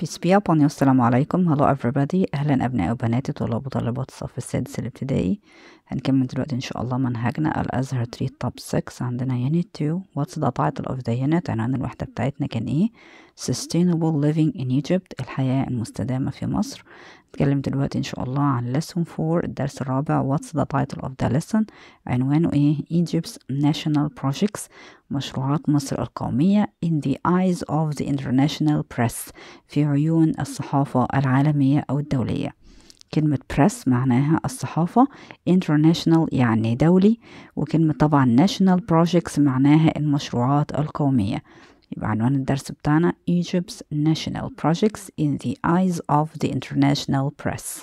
بيس بي أبون السلام عليكم هلو everybody أهلا أبناء وبناتي طلاب وطالبات الصف السادس الابتدائي هنكمل دلوقتي إن شاء الله منهجنا الأزهر 3 طب 6 عندنا unit 2 واتس ذا title of the unit عنوان الوحدة بتاعتنا كان إيه Sustainable Living in Egypt الحياة المستدامة في مصر نتكلم دلوقتي إن شاء الله عن Lesson 4 الدرس الرابع What's the title of the lesson عنوانه إيه Egypt's National Projects مشروعات مصر القومية In the Eyes of the International Press في عيون الصحافة العالمية أو الدولية كلمة press معناها الصحافة international يعني دولي وكلمة طبعا national projects معناها المشروعات القومية يبقى عنوان الدرس بتاعنا Egypt's National Projects in the Eyes of the International Press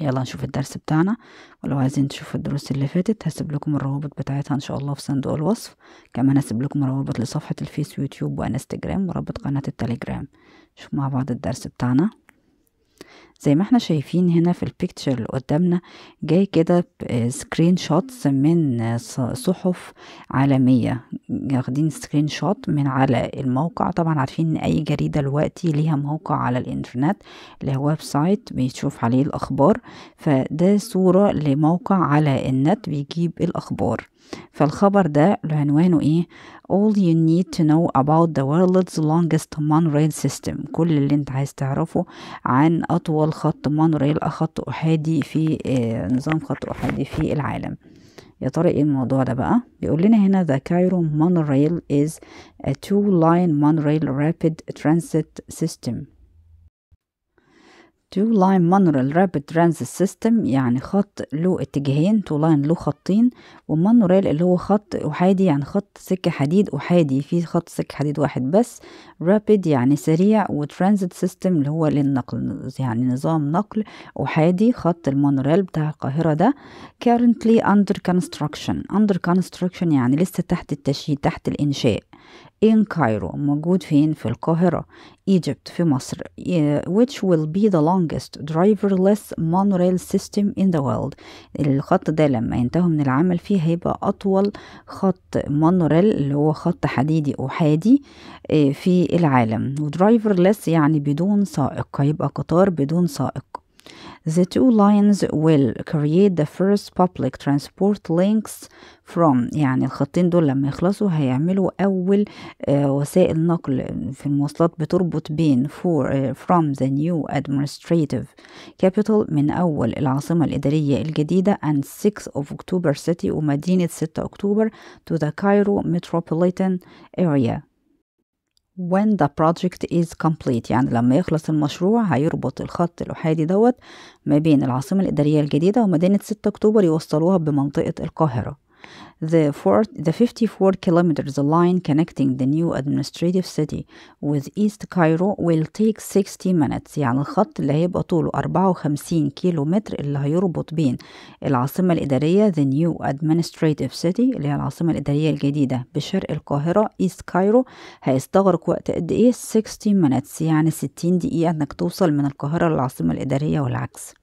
يلا نشوف الدرس بتاعنا ولو عايزين تشوفوا الدروس اللي فاتت هسيب لكم الروابط بتاعتها ان شاء الله في صندوق الوصف كمان هسيب لكم روابط لصفحة الفيس ويوتيوب وانستجرام ورابط قناة التليجرام نشوف مع بعض الدرس بتاعنا زي ما احنا شايفين هنا في البيكتشر اللي قدامنا جاي كده سكرين شوتس آه، من آه، صحف عالمية واخدين سكرين شوت من على الموقع طبعا عارفين ان اي جريدة دلوقتي ليها موقع على الانترنت اللي هو ويب سايت بيتشوف عليه الاخبار فده صورة لموقع على النت بيجيب الاخبار فالخبر ده عنوانه ايه all you need to know about the world's longest monorail system كل اللي انت عايز تعرفه عن اطول خط مونوريل خط أحادي في آه، نظام خط أحادي في العالم يا ترى ايه الموضوع ده بقى بيقول لنا هنا the Cairo monorail is a two-line monorail rapid transit system تو لاين مانورال رابيد ترانزيت سيستم يعني خط له اتجاهين تو لاين له خطين والمانورال اللي هو خط احادي يعني خط سكه حديد احادي في خط سكه حديد واحد بس رابيد يعني سريع وترانزيت سيستم اللي هو للنقل يعني نظام نقل احادي خط المانورال بتاع القاهره ده currently under construction under construction يعني لسه تحت التشييد تحت الانشاء in Cairo موجود فين في القاهرة Egypt في مصر which will be the longest driverless monorail system in the world الخط ده لما ينتهوا من العمل فيه هيبقى أطول خط مونوريل اللي هو خط حديدي أحادي آه، في العالم driverless يعني بدون سائق هيبقى قطار بدون سائق The two lines will create the first public transport links from يعني الخطين دول لما يخلصوا هيعملوا أول وسائل نقل في المواصلات بتربط بين for from the new administrative capital من أول العاصمة الإدارية الجديدة and sixth of October city ومدينة 6 أكتوبر to the Cairo metropolitan area when the project is complete يعني لما يخلص المشروع هيربط الخط الأحادي دوت ما بين العاصمة الإدارية الجديدة ومدينة 6 أكتوبر يوصلوها بمنطقة القاهرة The, four, the 54 kilometers line connecting the new administrative city with East Cairo will take 60 minutes يعني الخط اللي هيبقى طوله 54 كيلومتر اللي هيربط بين العاصمة الإدارية the new administrative city اللي هي العاصمة الإدارية الجديدة بشرق القاهرة East Cairo هيستغرق وقت قد إيه 60 minutes يعني 60 دقيقة إنك توصل من القاهرة للعاصمة الإدارية والعكس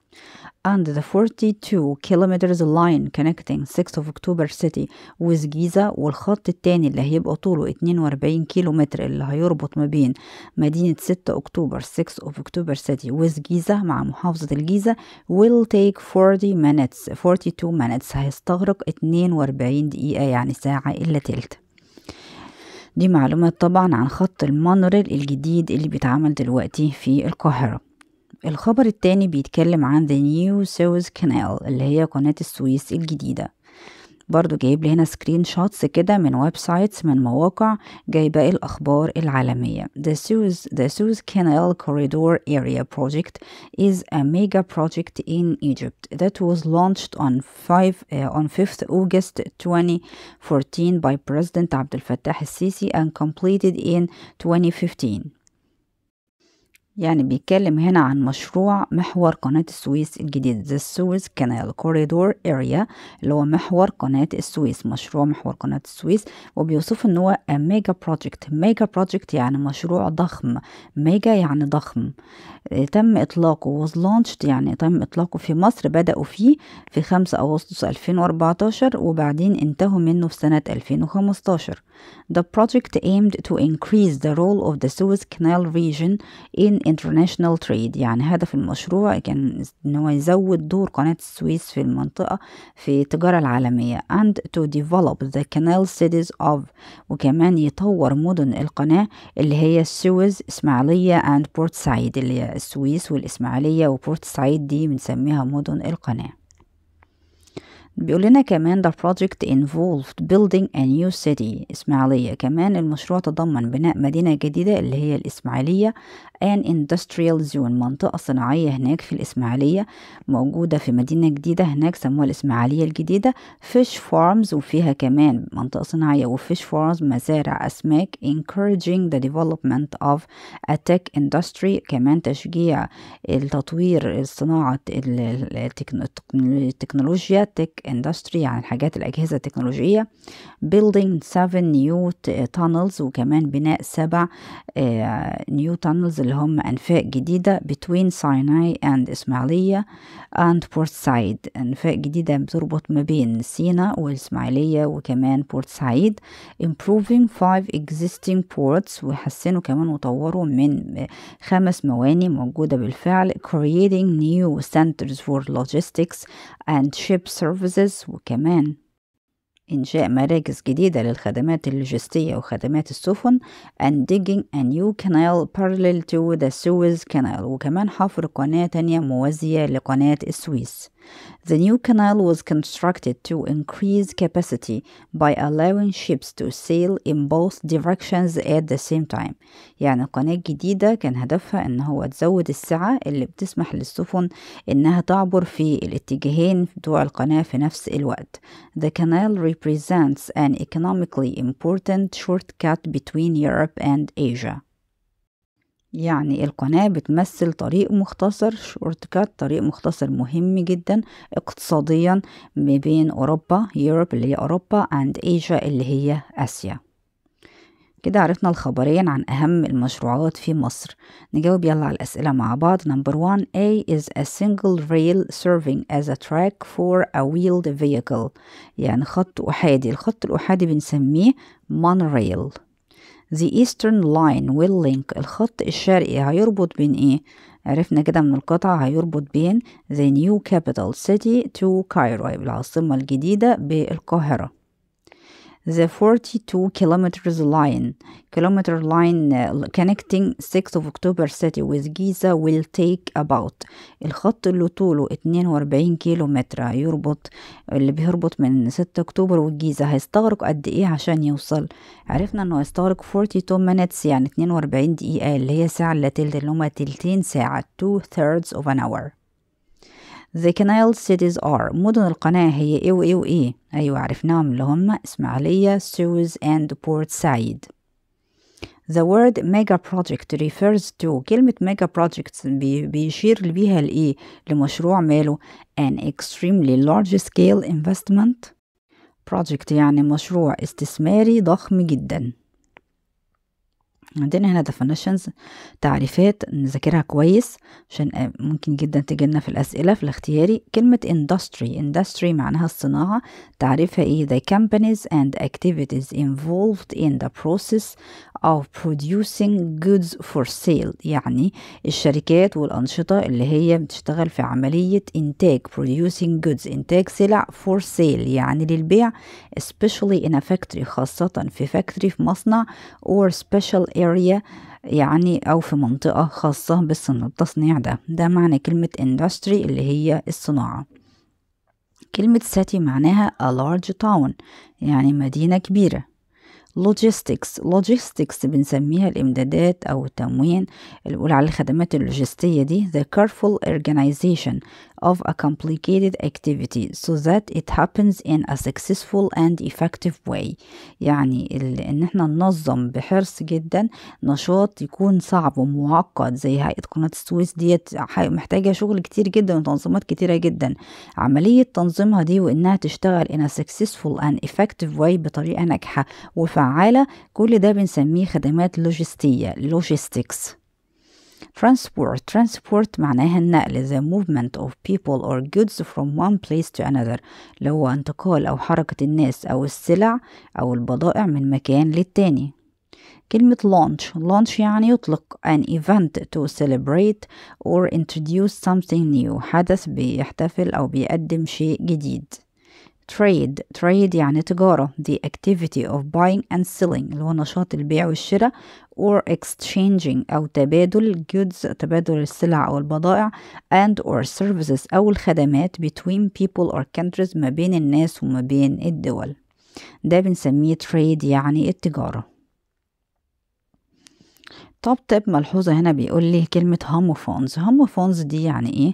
and the 42 kilometers line connecting 6 of October City with Giza والخط التاني اللي هيبقى طوله 42 كيلومتر اللي هيربط ما بين مدينة 6 أكتوبر 6 of October City with Giza مع محافظة الجيزة will take 40 minutes 42 minutes هيستغرق 42 دقيقة يعني ساعة إلا تلت دي معلومات طبعا عن خط المونوريل الجديد اللي بيتعمل دلوقتي في القاهرة الخبر التاني بيتكلم عن The New Suez Canal اللي هي قناة السويس الجديدة برضو جايب لي هنا سكرين شوتس كده من ويب سايتس من مواقع جايبة الأخبار العالمية The Suez, the Suez Canal Corridor Area Project is a mega project in Egypt that was launched on 5 uh, on 5th August 2014 by President Abdel Fattah السيسي sisi and completed in 2015 يعني بيتكلم هنا عن مشروع محور قناة السويس الجديد The Suez Canal Corridor Area اللي هو محور قناة السويس مشروع محور قناة السويس وبيوصف ان هو Mega Project Mega Project يعني مشروع ضخم ميجا يعني ضخم تم اطلاقه was launched يعني تم اطلاقه في مصر بدأوا فيه في 5 اغسطس 2014 وبعدين انتهوا منه في سنة 2015 The project aimed to increase the role of the Suez Canal region in international trade يعني هدف المشروع كان إن هو يزود دور قناة السويس في المنطقة في التجارة العالمية and to develop the canal cities of وكمان يطور مدن القناة اللي هي السويس إسماعيلية and Port Said اللي هي السويس والإسماعيلية وبورت سعيد دي بنسميها مدن القناة بيقول لنا كمان the project involved building a new city إسماعيلية كمان المشروع تضمن بناء مدينة جديدة اللي هي الإسماعيلية an industrial zone منطقة صناعية هناك في الإسماعيلية موجودة في مدينة جديدة هناك سموها الإسماعيلية الجديدة fish farms وفيها كمان منطقة صناعية وفيش farms مزارع أسماك encouraging the development of a tech industry كمان تشجيع التطوير صناعة التكنولوجيا تك اندستري يعني الحاجات الاجهزه التكنولوجيه building 7 نيو تانلز وكمان بناء سبع نيو آه، تانلز اللي هم انفاق جديده between سيناي اند اسماعيليه اند بورت سعيد انفاق جديده بتربط ما بين سينا والاسماعيليه وكمان بورت سعيد improving 5 existing ports وحسنوا كمان وطوروا من خمس مواني موجوده بالفعل creating new centers for logistics and ship services المؤسس وكمان إنشاء مراكز جديدة للخدمات اللوجستية وخدمات السفن and digging a new canal parallel to the Suez Canal وكمان حفر قناة تانية موازية لقناة السويس The new canal was constructed to increase capacity by allowing ships to sail in both directions at the same time يعني القناة الجديدة كان هدفها ان هو تزود السعة اللي بتسمح للسفن انها تعبر في الاتجاهين بتوع القناة في نفس الوقت The canal represents an economically important shortcut between Europe and Asia يعني القناة بتمثل طريق مختصر شورت كات طريق مختصر مهم جدا اقتصاديا ما بين أوروبا يوروب اللي هي أوروبا and Asia اللي هي آسيا كده عرفنا الخبرين عن أهم المشروعات في مصر نجاوب يلا على الأسئلة مع بعض نمبر one A is a single rail serving as a track for a wheeled vehicle يعني خط أحادي الخط الأحادي بنسميه monorail The Eastern Line will link الخط الشرقي هيربط بين إيه؟ عرفنا كده من القطعة هيربط بين the new capital city to Cairo العاصمة الجديدة بالقاهرة the 42 kilometers line kilometer line uh, connecting 6 of October city with Giza will take about الخط اللي طوله 42 كيلومتر يربط اللي بيربط من 6 أكتوبر والجيزة هيستغرق قد إيه عشان يوصل عرفنا إنه هيستغرق 42 minutes يعني 42 دقيقة اللي هي ساعة إلا تلت اللي هما تلتين ساعة 2 thirds of an hour The canal cities are مدن القناة هي ايه وايه وايه أيوة عرفناهم اللي هم إسماعيلية سويس and Port Said The word mega project refers to كلمة mega project بيشير بيها لإيه لمشروع ماله an extremely large scale investment project يعني مشروع استثماري ضخم جداً عندنا هنا definitions تعريفات نذاكرها كويس عشان آه، ممكن جدا تجيلنا في الأسئلة في الاختياري كلمة industry industry معناها الصناعة تعريفها ايه the companies and activities involved in the process of producing goods for sale يعني الشركات والأنشطة اللي هي بتشتغل في عملية إنتاج producing goods إنتاج سلع for sale يعني للبيع especially in a factory خاصة في factory في مصنع or special area يعني أو في منطقة خاصة بالتصنيع ده ده معنى كلمة industry اللي هي الصناعة كلمة city معناها a large town يعني مدينة كبيرة لوجيستكس لوجيستكس بنسميها الإمدادات أو التموين اللي بقول على الخدمات اللوجستية دي the careful organization of a complicated activity so that it happens in a successful and effective way يعني إن إحنا ننظم بحرص جدا نشاط يكون صعب ومعقد زي هيئة قناة السويس ديت محتاجة شغل كتير جدا وتنظيمات كتيرة جدا عملية تنظيمها دي وإنها تشتغل in a successful and effective way بطريقة ناجحة وفعالة فعالة كل ده بنسميه خدمات لوجستية logistics Transport Transport معناها النقل the movement of people or goods from one place to another اللي هو انتقال أو حركة الناس أو السلع أو البضائع من مكان للتاني كلمة launch launch يعني يطلق an event to celebrate or introduce something new حدث بيحتفل أو بيقدم شيء جديد trade trade يعني تجارة the activity of buying and selling اللي هو نشاط البيع والشراء or exchanging أو تبادل goods تبادل السلع أو البضائع and or services أو الخدمات between people or countries ما بين الناس وما بين الدول ده بنسميه trade يعني التجارة طب تب ملحوظة هنا بيقول لي كلمة homophones homophones دي يعني ايه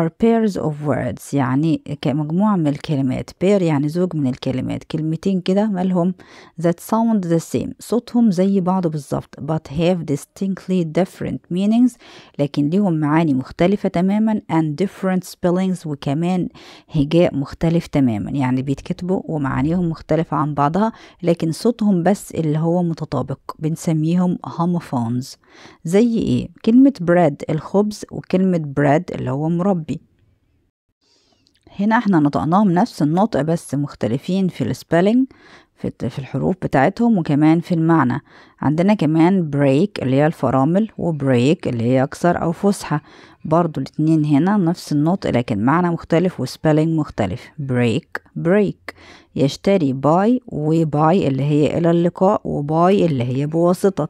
are pairs of words يعني مجموعة من الكلمات pair يعني زوج من الكلمات كلمتين كده مالهم that sound the same صوتهم زي بعض بالظبط but have distinctly different meanings لكن ليهم معاني مختلفة تماما and different spellings وكمان هجاء مختلف تماما يعني بيتكتبوا ومعانيهم مختلفة عن بعضها لكن صوتهم بس اللي هو متطابق بنسميهم homophones nouns زي ايه كلمة bread الخبز وكلمة bread اللي هو مربي هنا احنا نطقناهم نفس النطق بس مختلفين في السبيلنج في الحروف بتاعتهم وكمان في المعنى عندنا كمان بريك اللي هي الفرامل وبريك اللي هي أكثر أو فسحة برضو الاتنين هنا نفس النطق لكن معنى مختلف وسبيلنج مختلف بريك بريك يشتري باي وباي اللي هي إلى اللقاء وباي اللي هي بواسطة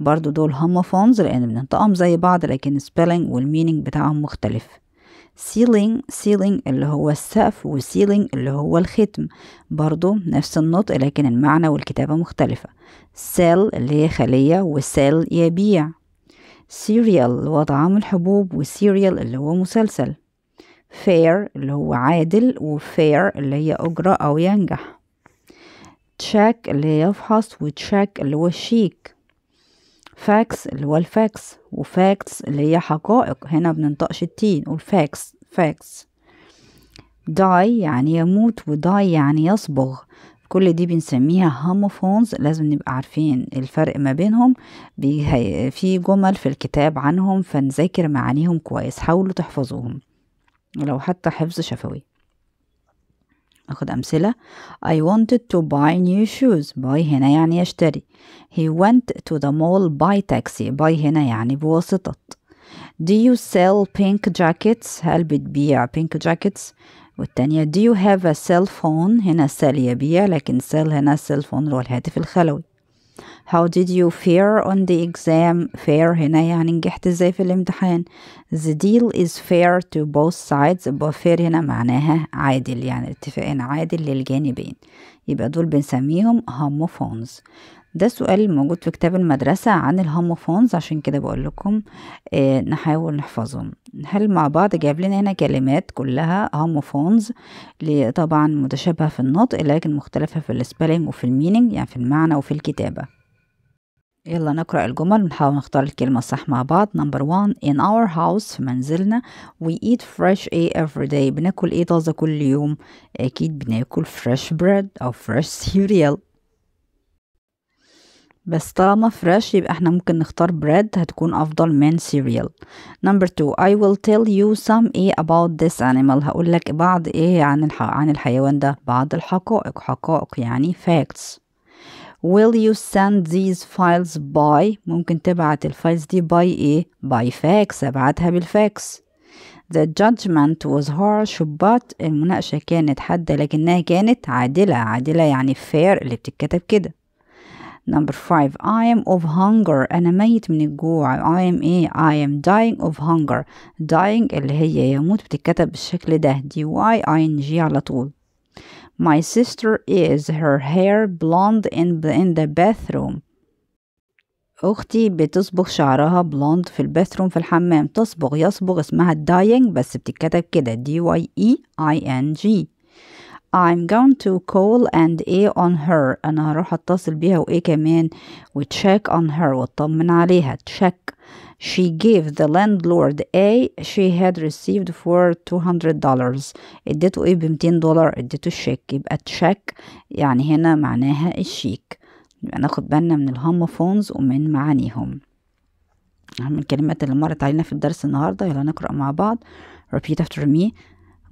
برضو دول هما فونز لأن بننطقهم زي بعض لكن السبيلنج والمينينج بتاعهم مختلف سيلينج سيلينج اللي هو السقف و اللي هو الختم برضو نفس النطق لكن المعنى والكتابة مختلفة سيل اللي هي خلية و cell يبيع هو وطعام الحبوب و اللي هو مسلسل فير اللي هو عادل و اللي هي أجرة أو ينجح تشيك اللي هي يفحص وتشيك اللي هو شيك فاكس اللي هو الفاكس وفاكتس اللي هي حقائق هنا بننطقش التين نقول فاكس فاكس داي يعني يموت وداي يعني يصبغ كل دي بنسميها هاموفونز لازم نبقى عارفين الفرق ما بينهم في جمل في الكتاب عنهم فنذاكر معانيهم كويس حاولوا تحفظوهم لو حتى حفظ شفوي ناخد أمثلة I wanted to buy new shoes buy هنا يعني يشتري He went to the mall by taxi buy هنا يعني بواسطة Do you sell pink jackets هل بتبيع pink jackets والتانية Do you have a cell phone هنا سال يبيع لكن سال هنا cell phone هو الهاتف الخلوي how did you fare on the exam Fair هنا يعني نجحت ازاي في الامتحان the deal is fair to both sides يبقى fair هنا معناها عادل يعني اتفاقين عادل للجانبين يبقى دول بنسميهم homophones ده سؤال موجود في كتاب المدرسة عن الهوموفونز عشان كده بقول لكم إيه نحاول نحفظهم هل مع بعض جاب لنا هنا كلمات كلها هوموفونز طبعا متشابهة في النطق لكن مختلفة في السبيلنج وفي المينينج يعني في المعنى وفي الكتابة يلا نقرأ الجمل ونحاول نختار الكلمة الصح مع بعض نمبر وان in our house في منزلنا we eat fresh ايه every day بناكل ايه طازة كل يوم أكيد بناكل fresh bread أو fresh cereal بس طالما فريش يبقى احنا ممكن نختار bread هتكون أفضل من cereal نمبر 2 I will tell you some ايه about this animal هقول لك بعض ايه عن الح... عن الحيوان ده بعض الحقائق حقائق يعني facts will you send these files by ممكن تبعت الفايلز دي by ايه by fax ابعتها بالفاكس The judgment was harsh but المناقشة كانت حادة لكنها كانت عادلة عادلة يعني fair اللي بتتكتب كده Number five, I am of hunger. أنا ميت من الجوع. I am إيه? I am dying of hunger. Dying اللي هي يموت بتتكتب بالشكل ده. دي y جي على طول. My sister is her hair blonde in the, in the bathroom. أختي بتصبغ شعرها بلوند في الباثروم في الحمام تصبغ يصبغ اسمها dying بس بتتكتب كده d y e i n g I'm going to call and A on her أنا هروح أتصل بيها وإيه كمان و check on her وأطمن عليها check She gave the landlord A she had received for 200 dollars اديته ايه ب 200 دولار اديته الشيك يبقى check يعني هنا معناها الشيك يبقى ناخد بالنا من الهوموفونز ومن معانيهم نعم، من الكلمات اللي مرت علينا في الدرس النهارده يلا نقرأ مع بعض repeat after me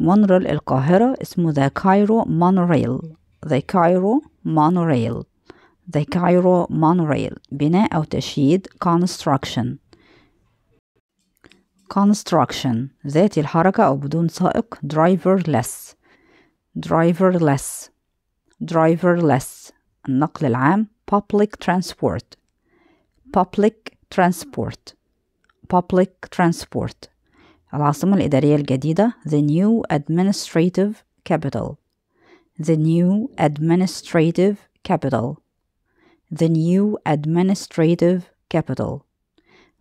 مونريل القاهرة اسمه ذا كايرو مونوريل ذا كايرو مونوريل ذا كايرو مونوريل بناء أو تشييد construction construction ذات الحركة أو بدون سائق driverless driverless driverless النقل العام public transport public transport public transport العاصمة الإدارية الجديدة The New Administrative Capital The New Administrative Capital The New Administrative Capital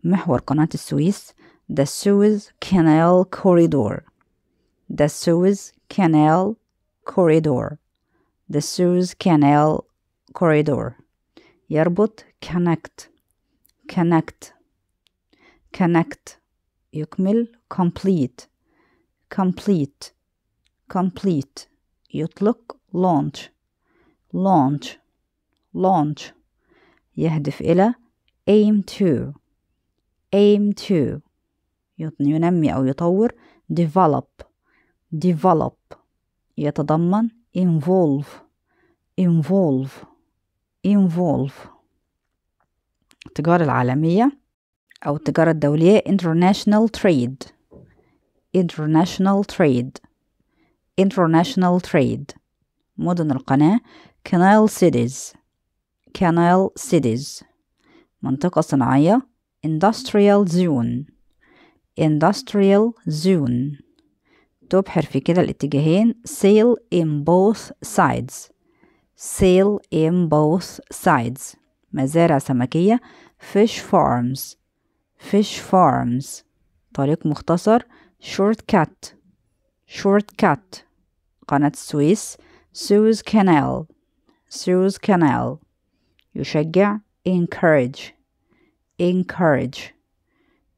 محور قناة السويس The Suez Canal Corridor The Suez Canal Corridor The Suez Canal Corridor يربط connect connect connect يكمل complete complete complete يطلق launch launch launch يهدف إلى aim to aim to ينمي أو يطور develop develop يتضمن involve involve involve التجارة العالمية أو التجارة الدولية international trade international trade international trade مدن القناة canal cities canal cities منطقة صناعية industrial zone industrial zone تبحر في كده الاتجاهين sail in both sides sail in both sides مزارع سمكية fish farms fish farms طريق مختصر short cut short cut قناة السويس Suez Canal Suez Canal يشجع encourage encourage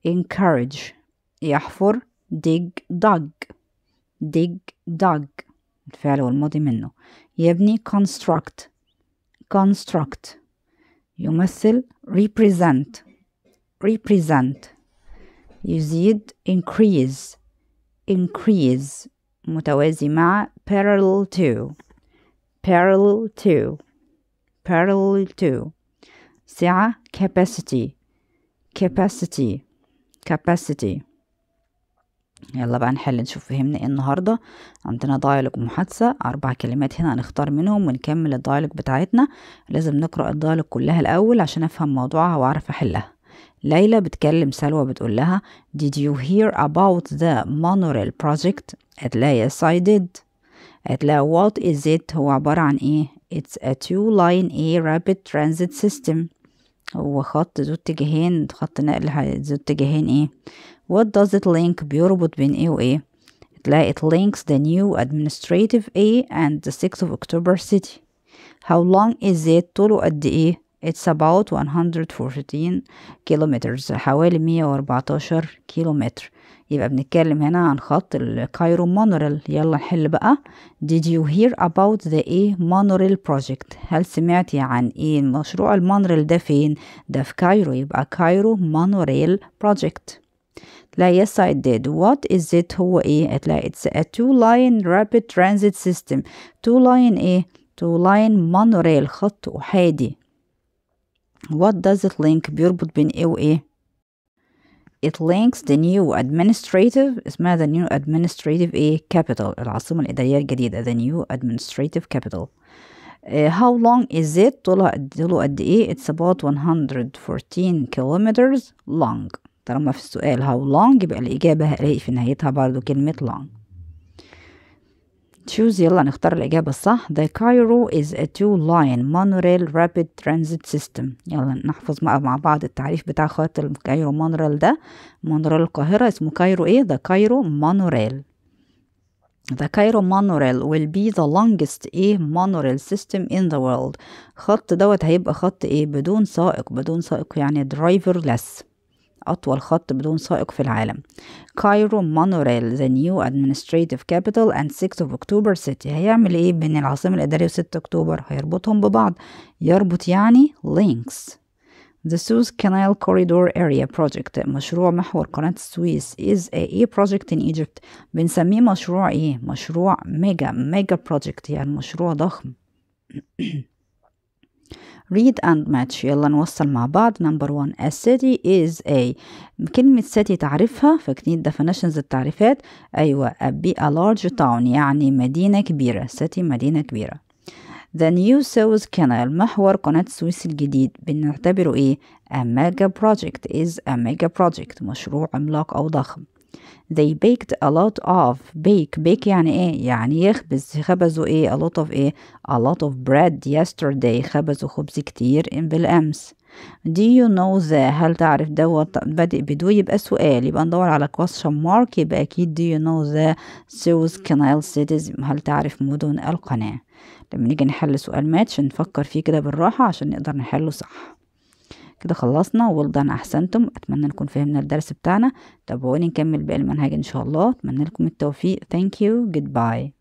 encourage يحفر dig dug dig dug الفعل والماضي منه يبني construct construct يمثل represent represent يزيد increase increase متوازي مع parallel to parallel to parallel to سعة capacity capacity capacity يلا بقى نحل نشوف فهمنا ايه النهارده عندنا دايلوج محادثة أربع كلمات هنا هنختار منهم ونكمل الدايلوج بتاعتنا لازم نقرأ الدايلوج كلها الأول عشان أفهم موضوعها وأعرف أحلها ليلى بتكلم سلوى بتقول لها Did you hear about the monorail project؟ قالت لها yes I did قالت لها what is it هو عبارة عن ايه It's a two line A rapid transit system هو خط ذو اتجاهين خط نقل ذو اتجاهين ايه What does it link بيربط بين ايه وايه لها it links the new administrative A and the 6th of October city how long is it طوله قد ايه It's about 114 kilometers حوالي 114 كيلومتر يبقى بنتكلم هنا عن خط الكايرو مونوريل يلا نحل بقى Did you hear about the A monorail project هل سمعتي عن ايه مشروع المونوريل ده فين ده في كايرو يبقى كايرو مونوريل project لا yes I did what is it هو ايه هتلاقي it's a two line rapid transit system two line ايه two line monorail خط احادي What does it link بيربط بين ايه وايه It links the new administrative اسمها the new administrative ايه capital العاصمة الإدارية الجديدة the new administrative capital uh, How long is it طولها قد ايه It's about 114 kilometers long طالما في السؤال how long يبقى الإجابة هلاقي في نهايتها برضو كلمة long choose يلا نختار الإجابة الصح The Cairo is a two-line monorail rapid transit system يلا نحفظ بقى مع بعض التعريف بتاع خط الكايرو مونوريل ده مونوريل القاهرة اسمه كايرو إيه The Cairo monorail The Cairo monorail will be the longest A monorail system in the world خط دوت هيبقى خط إيه بدون سائق بدون سائق يعني driverless أطول خط بدون سائق في العالم كايرو مونوريل ذا نيو ادمنستريتيف كابيتال اند 6 اوف اكتوبر سيتي هيعمل ايه بين العاصمة الإدارية و6 اكتوبر هيربطهم ببعض يربط يعني links The Suez Canal Corridor Area Project مشروع محور قناة السويس is a e project in Egypt بنسميه مشروع ايه؟ مشروع ميجا ميجا project يعني مشروع ضخم read and match يلا نوصل مع بعض number one a city is a كلمة city تعرفها فاكرين definitions التعريفات أيوة a, be a large town يعني مدينة كبيرة city مدينة كبيرة The New Suez Canal محور قناة السويس الجديد بنعتبره إيه؟ A mega project is a mega project مشروع عملاق أو ضخم they baked a lot of bake bake يعني ايه يعني يخبز خبزوا ايه a lot of ايه a lot of bread yesterday خبزوا خبز كتير بالامس do you know the هل تعرف دوت بادئ بدو يبقى سؤال يبقى ندور على question mark يبقى اكيد do you know the Suez Canal cities هل تعرف مدن القناة لما نيجي نحل سؤال ماتش نفكر فيه كده بالراحة عشان نقدر نحله صح كده خلصنا ولدان احسنتم اتمنى نكون فهمنا الدرس بتاعنا تابعوني نكمل باقي المنهج ان شاء الله اتمنى لكم التوفيق ثانك يو جود باي